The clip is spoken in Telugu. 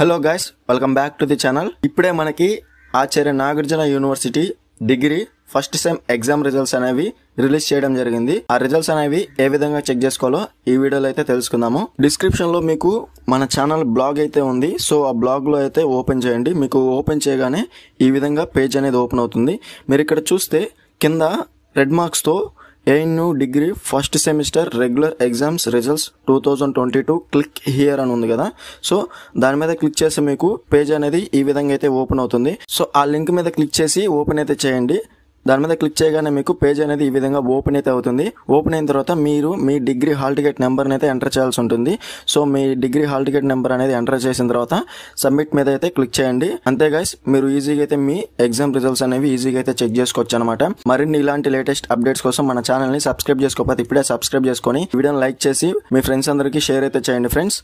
hello guys welcome back to the channel ఇప్పుడే మనకి Acharya Nagarjuna university degree first sem exam results అనేవి రిలీజ్ చేయడం జరిగింది ఆ రిజల్ట్స్ అనేవి ఏ విధంగా చెక్ చేసుకోవాలో ఈ వీడియోలో అయితే తెలుసుకుందాము డిస్క్రిప్షన్ లో మీకు మన ఛానల్ బ్లాగ్ అయితే ఉంది సో ఆ బ్లాగ్ లో అయితే ఓపెన్ చేయండి మీకు ఓపెన్ చేయగానే ఈ విధంగా పేజ్ అనేది ఓపెన్ అవుతుంది మీరు ఇక్కడ చూస్తే కింద రెడ్ మార్క్స్ తో ఎయిన్ degree first semester regular exams results two thousand twenty two click here అని ఉంది కదా సో దాని మీద క్లిక్ చేసి మీకు పేజ్ అనేది ఈ విధంగా అయితే ఓపెన్ అవుతుంది సో ఆ లింక్ మీద క్లిక్ చేసి ఓపెన్ అయితే చేయండి దాని మీద క్లిక్ చేయగానే మీకు పేజ్ అనేది ఈ విధంగా ఓపెన్ అయితే అవుతుంది ఓపెన్ అయిన తర్వాత మీరు మీ డిగ్రీ హాల్ టికెట్ నెంబర్ని అయితే ఎంటర్ చేయాల్సి ఉంటుంది సో మీ డిగ్రీ హాల్ టికెట్ నెంబర్ అనేది ఎంటర్ చేసిన తర్వాత సబ్మిట్ మీద అయితే క్లిక్ చేయండి అంతే గైస్ మీరు ఈజీగా అయితే మీ ఎగ్జామ్ రిజల్ట్స్ అనేవి ఈజీగా అయితే చెక్ చేసుకోవచ్చు అనమాట మరిన్ని ఇలాంటి లేటెస్ట్ అప్డేట్స్ కోసం మన ని సబ్స్క్రైబ్ చేసుకోకపోతే ఇప్పుడే సబ్స్క్రైబ్ చేసుకొని వీడియోని లైక్ చేసి మీ ఫ్రెండ్స్ అందరికీ షేర్ అయితే చేయండి ఫ్రెండ్స్